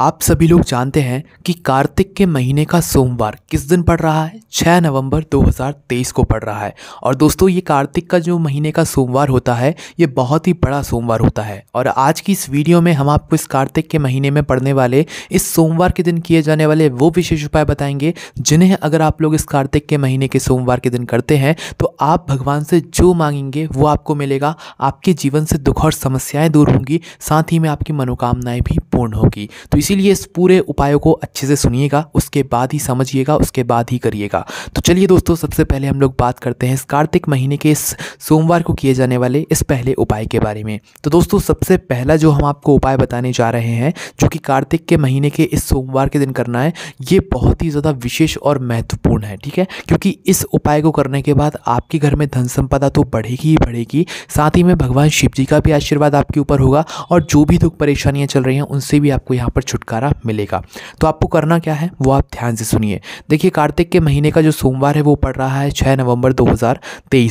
आप सभी लोग जानते हैं कि कार्तिक के महीने का सोमवार किस दिन पड़ रहा है 6 नवंबर 2023 को पड़ रहा है और दोस्तों ये कार्तिक का जो महीने का सोमवार होता है ये बहुत ही बड़ा सोमवार होता है और आज की इस वीडियो में हम आपको इस कार्तिक के महीने में पड़ने वाले इस सोमवार के दिन किए जाने वाले वो विशेष उपाय बताएंगे जिन्हें अगर आप लोग इस कार्तिक के महीने के सोमवार के दिन करते हैं तो आप भगवान से जो मांगेंगे वो आपको मिलेगा आपके जीवन से दुख और समस्याएँ दूर होंगी साथ ही में आपकी मनोकामनाएँ भी महत्वपूर्ण होगी तो इसीलिए इस पूरे उपायों को अच्छे से सुनिएगा उसके बाद ही समझिएगा उसके बाद ही करिएगा तो चलिए दोस्तों सबसे पहले हम लोग बात करते हैं इस कार्तिक महीने के इस सोमवार को किए जाने वाले इस पहले उपाय के बारे में तो दोस्तों सबसे पहला जो हम आपको उपाय बताने जा रहे हैं जो कि कार्तिक के महीने के इस सोमवार के दिन करना है ये बहुत ही ज़्यादा विशेष और महत्वपूर्ण है ठीक है क्योंकि इस उपाय को करने के बाद आपके घर में धन संपदा तो बढ़ेगी ही बढ़ेगी साथ ही में भगवान शिव जी का भी आशीर्वाद आपके ऊपर होगा और जो भी दुख परेशानियाँ चल रही हैं उन उससे भी आपको यहाँ पर छुटकारा मिलेगा तो आपको करना क्या है वो आप ध्यान से सुनिए देखिए कार्तिक के महीने का जो सोमवार है वो पड़ रहा है छः नवंबर दो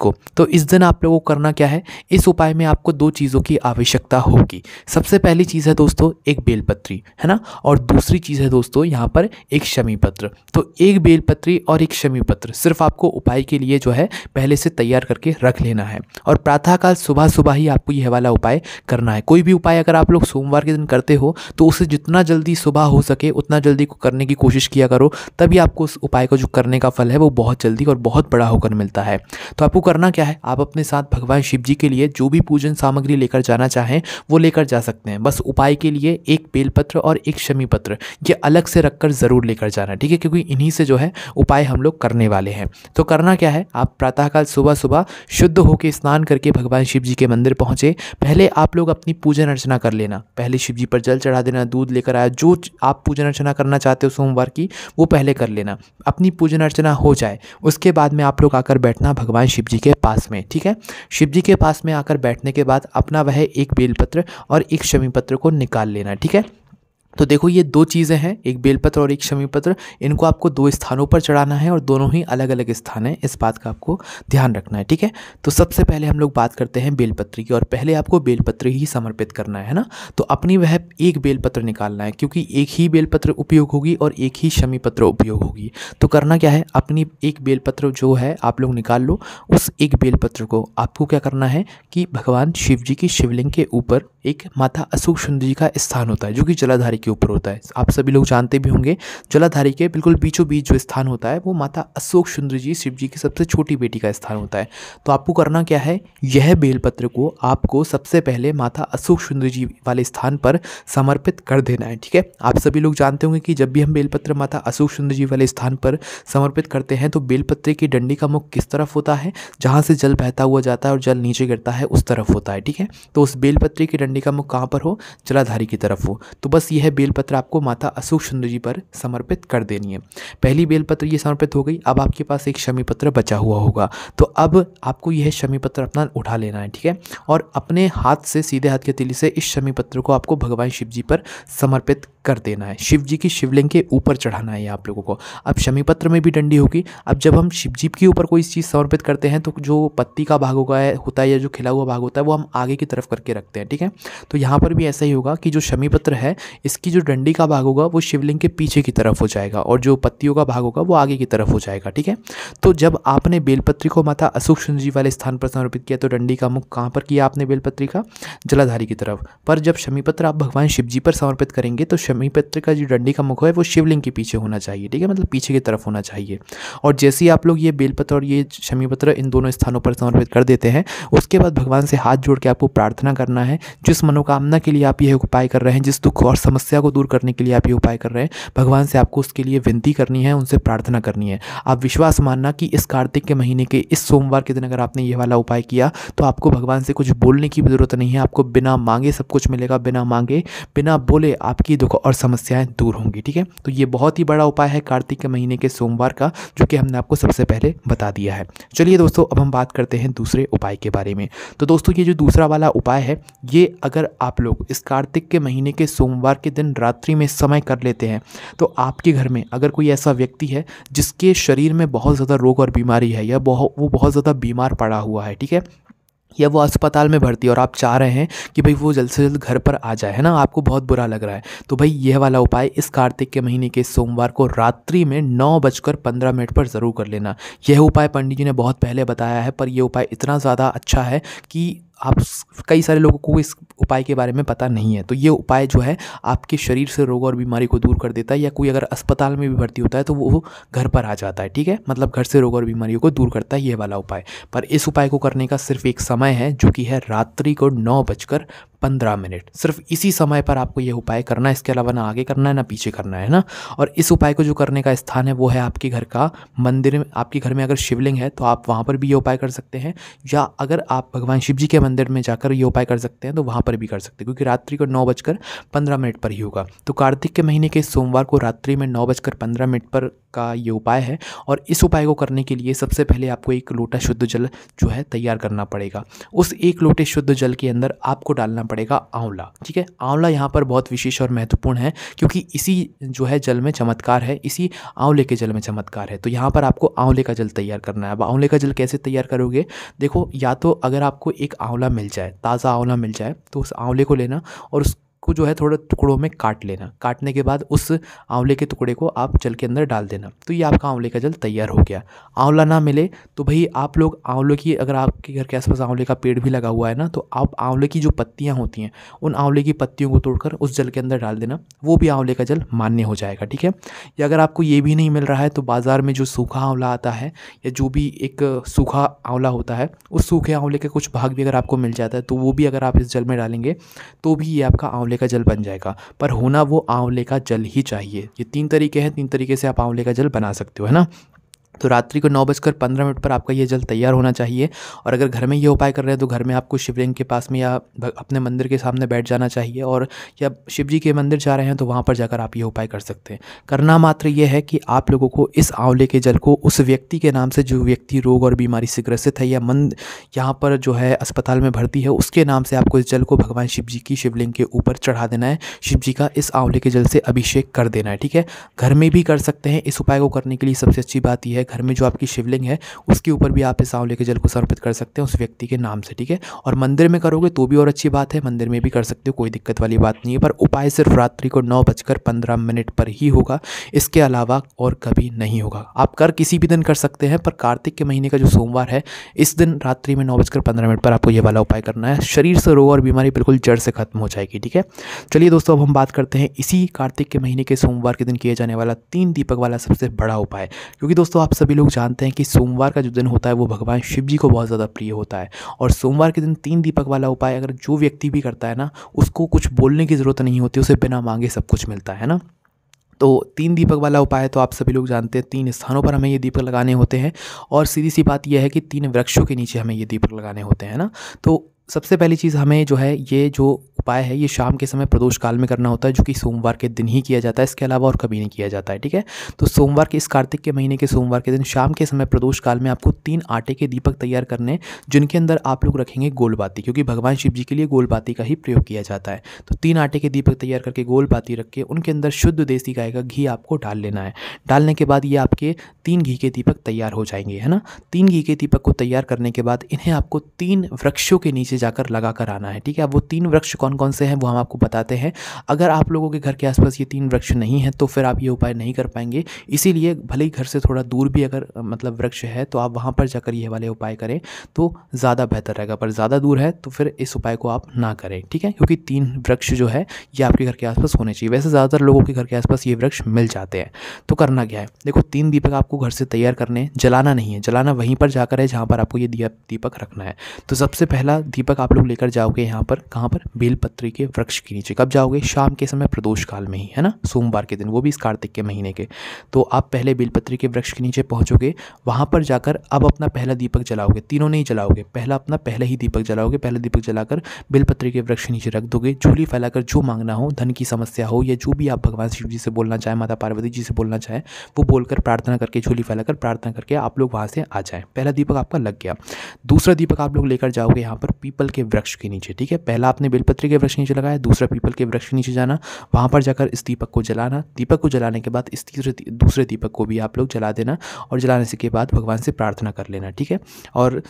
को तो इस दिन आप लोगों को करना क्या है इस उपाय में आपको दो चीज़ों की आवश्यकता होगी सबसे पहली चीज़ है दोस्तों एक बेलपत्री है ना और दूसरी चीज़ है दोस्तों यहाँ पर एक शमी पत्र तो एक बेलपत्री और एक शमी पत्र सिर्फ आपको उपाय के लिए जो है पहले से तैयार करके रख लेना है और प्रातःकाल सुबह सुबह ही आपको यह वाला उपाय करना है कोई भी उपाय अगर आप लोग सोमवार के दिन करते हो तो उसे जितना जल्दी सुबह हो सके उतना जल्दी को करने की कोशिश किया करो तभी आपको उस उपाय को जो करने का फल है वो बहुत जल्दी और बहुत बड़ा होकर मिलता है तो आपको करना क्या है आप अपने साथ भगवान शिव जी के लिए जो भी पूजन सामग्री लेकर जाना चाहें वो लेकर जा सकते हैं बस उपाय के लिए एक बेलपत्र और एक शमी पत्र ये अलग से रखकर ज़रूर लेकर जाना ठीक है क्योंकि इन्हीं से जो है उपाय हम लोग करने वाले हैं तो करना क्या है आप प्रातःकाल सुबह सुबह शुद्ध होकर स्नान करके भगवान शिव जी के मंदिर पहुँचे पहले आप लोग अपनी पूजन अर्चना कर लेना पहले शिव जी पर जल चढ़ा देना दूध लेकर आया जो आप पूजन अर्चना करना चाहते हो सोमवार की वो पहले कर लेना अपनी पूजन अर्चना हो जाए उसके बाद में आप लोग आकर बैठना भगवान शिव जी के पास में ठीक है शिव जी के पास में आकर बैठने के बाद अपना वह एक बेलपत्र और एक शमी पत्र को निकाल लेना ठीक है तो देखो ये दो चीज़ें हैं एक बेलपत्र और एक शमी पत्र इनको आपको दो स्थानों पर चढ़ाना है और दोनों ही अलग अलग स्थान है इस बात का आपको ध्यान रखना है ठीक है तो सबसे पहले हम लोग बात करते हैं बेलपत्र की और पहले आपको बेलपत्र ही समर्पित करना है ना तो अपनी वह एक बेलपत्र निकालना है क्योंकि एक ही बेलपत्र उपयोग होगी और एक ही शमी पत्र उपयोग होगी तो करना क्या है अपनी एक बेलपत्र जो है आप लोग निकाल लो उस एक बेलपत्र को आपको क्या करना है कि भगवान शिव जी की शिवलिंग के ऊपर एक माता अशोक सुंदर जी का स्थान होता है जो कि जलाधारी के ऊपर होता है आप सभी लोग जानते भी होंगे जलाधारी के बिल्कुल बीचों बीच जो स्थान होता है वो माता अशोक सुंदर जी शिव जी की सबसे छोटी बेटी का स्थान होता है तो आपको करना क्या है यह बेलपत्र को आपको सबसे पहले माता अशोक सुंदर जी वाले स्थान पर समर्पित कर देना है ठीक है आप सभी लोग जानते होंगे कि जब भी हम बेलपत्र माता अशोक सुंदर जी वाले स्थान पर समर्पित करते हैं तो बेलपत्र की डंडी का मुख किस तरफ होता है जहाँ से जल बहता हुआ जाता है और जल नीचे गिरता है उस तरफ होता है ठीक है तो उस बेलपत्र की करने का मुख कहाँ पर हो जलाधारी की तरफ हो तो बस यह बेलपत्र आपको माता अशोक सुंदर जी पर समर्पित कर देनी है पहली बेलपत्र ये समर्पित हो गई अब आपके पास एक शमी पत्र बचा हुआ होगा तो अब आपको यह शमी पत्र अपना उठा लेना है ठीक है और अपने हाथ से सीधे हाथ के तिली से इस शमी पत्र को आपको भगवान शिव जी पर समर्पित कर देना है शिव जी की शिवलिंग के ऊपर चढ़ाना है आप लोगों को अब शमी पत्र में भी डंडी होगी अब जब हम शिव जी के ऊपर कोई चीज़ समर्पित करते हैं तो जो पत्ती का भाग होगा होता है या जो खिला हुआ भाग होता है वो हम आगे की तरफ करके रखते हैं ठीक है तो यहाँ पर भी ऐसा ही होगा कि जो शमी पत्र है इसकी जो डंडी का भाग होगा वो शिवलिंग के पीछे की तरफ हो जाएगा और जो पत्तियों का भाग होगा वो आगे की तरफ हो जाएगा ठीक है तो जब आपने बेलपत्री को माता अशोक जी वाले स्थान पर समर्पित किया तो डंडी का मुख कहाँ पर किया आपने बेलपत्री का जलाधारी की तरफ पर जब शमी पत्र आप भगवान शिव जी पर समर्पित करेंगे तो शमी पत्र का जो डंडी का मुख है वो शिवलिंग के पीछे होना चाहिए ठीक है मतलब पीछे की तरफ होना चाहिए और जैसे ही आप लोग ये बेलपत्र और ये शमी पत्र इन दोनों स्थानों पर समर्पित कर देते हैं उसके बाद भगवान से हाथ जोड़ के आपको प्रार्थना करना है जिस मनोकामना के लिए आप यह उपाय कर रहे हैं जिस दुख और समस्या को दूर करने के लिए आप ये उपाय कर रहे हैं भगवान से आपको उसके लिए विनती करनी है उनसे प्रार्थना करनी है आप विश्वास मानना कि इस कार्तिक के महीने के इस सोमवार के दिन अगर आपने ये वाला उपाय किया तो आपको भगवान से कुछ बोलने की भी ज़रूरत नहीं है आपको बिना मांगे सब कुछ मिलेगा बिना मांगे बिना बोले आपकी दुख और समस्याएं दूर होंगी ठीक है तो ये बहुत ही बड़ा उपाय है कार्तिक के महीने के सोमवार का जो कि हमने आपको सबसे पहले बता दिया है चलिए दोस्तों अब हम बात करते हैं दूसरे उपाय के बारे में तो दोस्तों ये जो दूसरा वाला उपाय है ये अगर आप लोग इस कार्तिक के महीने के सोमवार के दिन रात्रि में समय कर लेते हैं तो आपके घर में अगर कोई ऐसा व्यक्ति है जिसके शरीर में बहुत ज़्यादा रोग और बीमारी है या बहुत वो बहुत ज़्यादा बीमार पड़ा हुआ है ठीक है या वो अस्पताल में भर्ती है और आप चाह रहे हैं कि भाई वो जल्द से जल्द घर पर आ जाए है ना आपको बहुत बुरा लग रहा है तो भाई यह वाला उपाय इस कार्तिक के महीने के सोमवार को रात्रि में नौ बजकर पंद्रह मिनट पर ज़रूर कर लेना यह उपाय पंडित जी ने बहुत पहले बताया है पर यह उपाय इतना ज़्यादा अच्छा है कि आप कई सारे लोगों को इस उपाय के बारे में पता नहीं है तो ये उपाय जो है आपके शरीर से रोग और बीमारी को दूर कर देता है या कोई अगर अस्पताल में भी भर्ती होता है तो वो घर पर आ जाता है ठीक है मतलब घर से रोग और बीमारियों को दूर करता है ये वाला उपाय पर इस उपाय को करने का सिर्फ एक समय है जो कि है रात्रि को नौ बजकर पंद्रह मिनट सिर्फ इसी समय पर आपको यह उपाय करना है इसके अलावा ना आगे करना है ना पीछे करना है ना और इस उपाय को जो करने का स्थान है वो है आपके घर का मंदिर में आपके घर में अगर शिवलिंग है तो आप वहाँ पर भी ये उपाय कर सकते हैं या अगर आप भगवान शिव जी के मंदिर में जाकर ये उपाय कर सकते हैं तो वहाँ पर भी कर सकते हैं क्योंकि रात्रि को नौ बजकर पंद्रह मिनट पर ही होगा तो कार्तिक के महीने के सोमवार को रात्रि में नौ बजकर पंद्रह मिनट पर का ये उपाय है और इस उपाय को करने के लिए सबसे पहले आपको एक लोटा शुद्ध जल जो है तैयार करना पड़ेगा उस एक लोटे शुद्ध जल के अंदर आपको डालना पड़ेगा आंवला ठीक है आंवला यहाँ पर बहुत विशेष और महत्वपूर्ण है क्योंकि इसी जो है जल में चमत्कार है इसी आंवले के जल में चमत्कार है तो यहाँ पर आपको आंवले का जल तैयार करना है अब आंवले का जल कैसे तैयार करोगे देखो या तो अगर आपको एक आंवला मिल जाए ताज़ा आंवला मिल जाए तो उस आंवले को लेना और उस को जो है थोड़ा टुकड़ों में काट लेना काटने के बाद उस आंवले के टुकड़े को आप जल के अंदर डाल देना तो ये आपका आंवले का जल तैयार हो गया आंवला ना मिले तो भाई आप लोग आंवले की अगर आपके घर के आसपास आंवले का पेड़ भी लगा हुआ है ना तो आप आंवले की जो पत्तियाँ होती हैं उन आंवले की पत्तियों को तोड़कर उस जल के अंदर डाल देना वो भी आंवले का जल मान्य हो जाएगा ठीक है या अगर आपको ये भी नहीं मिल रहा है तो बाज़ार में जो सूखा आंवला आता है या जो भी एक सूखा आंवला होता है उस सूखे आंवले के कुछ भाग भी अगर आपको मिल जाता है तो वो भी अगर आप इस जल में डालेंगे तो भी ये आपका आंवला आंवले का जल बन जाएगा पर होना वो आंवले का जल ही चाहिए ये तीन तरीके हैं तीन तरीके से आप आंवले का जल बना सकते हो है ना तो रात्रि को नौ बजकर पंद्रह मिनट पर आपका ये जल तैयार होना चाहिए और अगर घर में ये उपाय कर रहे हैं तो घर में आपको शिवलिंग के पास में या अपने मंदिर के सामने बैठ जाना चाहिए और या शिव जी के मंदिर जा रहे हैं तो वहाँ पर जाकर आप ये उपाय कर सकते हैं करना मात्र ये है कि आप लोगों को इस आंवले के जल को उस व्यक्ति के नाम से जो व्यक्ति रोग और बीमारी से ग्रसित है या मन यहाँ पर जो है अस्पताल में भर्ती है उसके नाम से आपको इस जल को भगवान शिव जी की शिवलिंग के ऊपर चढ़ा देना है शिव जी का इस आंवले के जल से अभिषेक कर देना है ठीक है घर में भी कर सकते हैं इस उपाय को करने के लिए सबसे अच्छी बात यह है है घर में जो आपकी शिवलिंग है उसके ऊपर भी आप इस आंवले के जल को समर्पित कर सकते हैं उस व्यक्ति के नाम से ठीक है और मंदिर में करोगे तो भी और अच्छी बात है मंदिर में भी कर सकते हो कोई दिक्कत वाली बात नहीं है पर उपाय सिर्फ रात्रि को नौ बजकर पंद्रह मिनट पर ही होगा इसके अलावा और कभी नहीं होगा आप कर किसी भी दिन कर सकते हैं पर कार्तिक के महीने का जो सोमवार है इस दिन रात्रि में नौ बजकर पंद्रह मिनट पर आपको यह वाला उपाय करना है शरीर से रोग और बीमारी बिल्कुल जड़ से खत्म हो जाएगी ठीक है चलिए दोस्तों अब हम बात करते हैं इसी कार्तिक के महीने के सोमवार के दिन किया जाने वाला तीन दीपक वाला सबसे बड़ा उपाय क्योंकि दोस्तों आप आप सभी लोग जानते हैं कि सोमवार का जो दिन होता है वो भगवान शिव जी को बहुत ज़्यादा प्रिय होता है और सोमवार के दिन तीन दीपक वाला उपाय अगर जो व्यक्ति भी करता है ना उसको कुछ बोलने की ज़रूरत नहीं होती उसे बिना मांगे सब कुछ मिलता है ना तो तीन दीपक वाला उपाय तो आप सभी लोग जानते हैं तीन स्थानों पर हमें ये दीपक लगाने होते हैं और सीधी सी बात यह है कि तीन वृक्षों के नीचे हमें ये दीपक लगाने होते हैं ना तो सबसे पहली चीज़ हमें जो है ये जो उपाय है ये शाम के समय प्रदोष काल में करना होता है जो कि सोमवार के दिन ही किया जाता है इसके अलावा और कभी नहीं किया जाता है ठीक है तो सोमवार के इस कार्तिक के महीने के सोमवार के दिन शाम के समय प्रदोष काल में आपको तीन आटे के दीपक तैयार करने जिनके अंदर आप लोग रखेंगे गोलबाती क्योंकि भगवान शिव जी के लिए गोलबाती का ही प्रयोग किया जाता है तो तीन आटे के दीपक तैयार करके गोलबाती रख के उनके अंदर शुद्ध देसी गाय का घी आपको डाल लेना है डालने के बाद ये आपके तीन घी के दीपक तैयार हो जाएंगे है ना तीन घी के दीपक को तैयार करने के बाद इन्हें आपको तीन वृक्षों के नीचे जाकर लगा कर आना है ठीक है अब वो तीन वृक्ष कौन कौन कौन से हैं वो हम आपको बताते हैं अगर आप लोगों के घर के आसपास ये तीन वृक्ष नहीं हैं तो फिर आप ये उपाय नहीं कर पाएंगे इसीलिए भले ही घर से थोड़ा दूर भी अगर मतलब वृक्ष है तो आप वहाँ पर जाकर ये वाले उपाय करें तो ज़्यादा बेहतर रहेगा पर ज़्यादा दूर है तो फिर इस उपाय को आप ना करें ठीक है क्योंकि तीन वृक्ष जो है ये आपके घर के आसपास होने चाहिए वैसे ज़्यादातर लोगों के घर के आसपास ये वृक्ष मिल जाते हैं तो करना क्या है देखो तीन दीपक आपको घर से तैयार करने जलाना नहीं है जलाना वहीं पर जाकर है जहाँ पर आपको ये दिया दीपक रखना है तो सबसे पहला दीपक आप लोग लेकर जाओगे यहाँ पर कहाँ पर बेल बेलपत्री के वृक्ष के नीचे कब जाओगे शाम के समय प्रदोष काल में ही है ना सोमवार के दिन वो भी इस कार्तिक के महीने के तो आप पहले बेलपत्री के वृक्ष के नीचे पहुँचोगे वहाँ पर जाकर अब अपना पहला दीपक जलाओगे तीनों नहीं जलाओगे पहला अपना पहले ही दीपक जलाओगे पहला दीपक जलाकर बेलपत्री के वृक्ष के नीचे रख दोगे झूली फैलाकर जो मांगना हो धन की समस्या हो या जो भी आप भगवान शिव जी से बोलना चाहें माता पार्वती जी से बोलना चाहें वो बोलकर प्रार्थना करके झूली फैलाकर प्रार्थना करके आप लोग वहाँ से आ जाएँ पहला दीपक आपका लग गया दूसरा दीपक आप लोग लेकर जाओगे यहाँ पर पीपल के वृक्ष के नीचे ठीक है पहला आपने बेलपत्री के वृक्ष नीचे लगाया दूसरा पीपल के वृक्ष नीचे जाना वहाँ पर जाकर इस दीपक को जलाना दीपक को जलाने के बाद इस तीसरे दूसरे दीपक को भी आप लोग जला देना और जलाने से के बाद भगवान से प्रार्थना कर लेना ठीक है और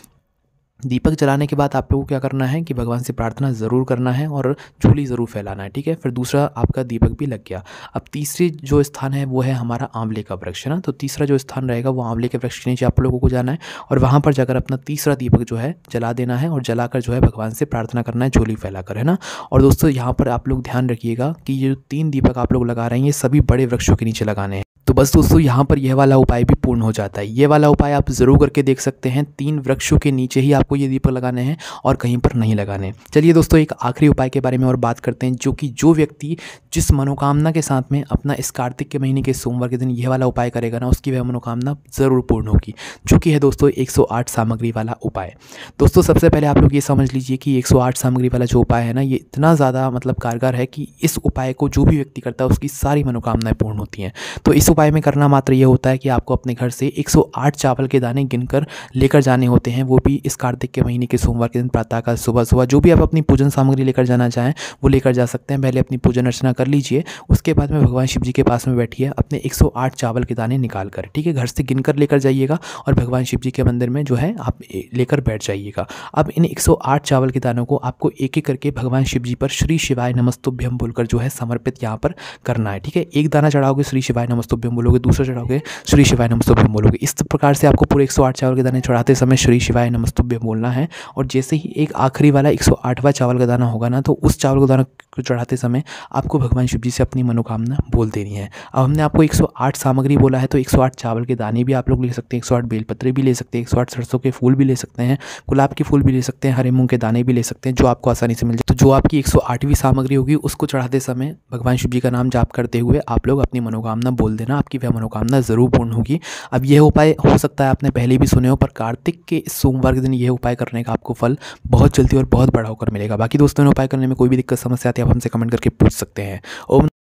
दीपक जलाने के बाद आप लोगों को क्या करना है कि भगवान से प्रार्थना ज़रूर करना है और झोली ज़रूर फैलाना है ठीक है फिर दूसरा आपका दीपक भी लग गया अब तीसरी जो स्थान है वो है हमारा आंवले का वृक्ष ना तो तीसरा जो स्थान रहेगा वो आंवले के वृक्ष के नीचे आप लोगों को जाना है और वहाँ पर जाकर अपना तीसरा दीपक जो है जला देना है और जला जो है भगवान से प्रार्थना करना है झोली फैला कर है ना और दोस्तों यहाँ पर आप लोग ध्यान रखिएगा कि ये जो तीन दीपक आप लोग लगा रहे हैं ये सभी बड़े वृक्षों के नीचे लगाने हैं तो बस दोस्तों यहाँ पर यह वाला उपाय भी पूर्ण हो जाता है ये वाला उपाय आप ज़रूर करके देख सकते हैं तीन वृक्षों के नीचे ही आपको ये दीपक लगाने हैं और कहीं पर नहीं लगाने चलिए दोस्तों एक आखिरी उपाय के बारे में और बात करते हैं जो कि जो व्यक्ति जिस मनोकामना के साथ में अपना इस कार्तिक के महीने के सोमवार के दिन यह वाला उपाय करेगा ना उसकी वह मनोकामना ज़रूर पूर्ण होगी जो कि है दोस्तों एक सामग्री वाला उपाय दोस्तों सबसे पहले आप लोग ये समझ लीजिए कि एक सामग्री वाला जो उपाय है ना ये इतना ज़्यादा मतलब कारगर है कि इस उपाय को जो भी व्यक्ति करता है उसकी सारी मनोकामनाएँ पूर्ण होती हैं तो इस उपाय में करना मात्र यह होता है कि आपको अपने घर से 108 चावल के दाने गिनकर लेकर जाने होते हैं वो भी इस कार्तिक के महीने के सोमवार के दिन प्रातःकाल सुबह सुबह जो भी आप अपनी पूजन सामग्री लेकर जाना चाहें वो लेकर जा सकते हैं पहले अपनी पूजन अर्चना कर लीजिए उसके बाद में भगवान शिव जी के पास में बैठिए अपने एक चावल के दाने निकाल कर ठीक है घर से गिन कर लेकर जाइएगा और भगवान शिव जी के मंदिर में जो है आप लेकर बैठ जाइएगा अब इन एक चावल के दानों को आपको एक एक करके भगवान शिव जी पर श्री शिवाय नमस्तुभ्यम बोलकर जो है समर्पित यहाँ पर करना है ठीक है एक दाना चढ़ाओगे श्री शिवाय नमस्तुभ नमस्तभ्यम बोलोगे दूसरा चढ़ाओगे श्री शिवाय नमस्तभ्यम बोलोगे इस प्रकार से आपको पूरे 108 चावल के दाने चढ़ाते समय श्री शिवाय नमस्तभ्यम बोलना है और जैसे ही एक आखिरी वाला एक चावल का दाना होगा ना तो उस चावल का दाना को चढ़ाते समय आपको भगवान शिव जी से अपनी मनोकामना बोल देनी है अब हमने आपको एक सामग्री बोला है तो एक चावल के दाने भी आप लोग ले सकते हैं 108 बेलपत्रे भी ले सकते हैं 108 सरसों के फूल भी ले सकते हैं गुलाब के फूल भी ले सकते हैं हरे मूँग के दाने भी ले सकते हैं जो आपको आसानी से मिल जाए जो आपकी 108वीं सामग्री होगी उसको चढ़ाते समय भगवान शिव जी का नाम जाप करते हुए आप लोग अपनी मनोकामना बोल देना आपकी वह मनोकामना ज़रूर पूर्ण होगी अब यह उपाय हो सकता है आपने पहले भी सुने हो पर कार्तिक के इस सोमवार के दिन यह उपाय करने का आपको फल बहुत जल्दी और बहुत बड़ा होकर मिलेगा बाकी दोस्तों ने उपाय करने में कोई भी दिक्कत समस्या आती है आप हमसे कमेंट करके पूछ सकते हैं ओम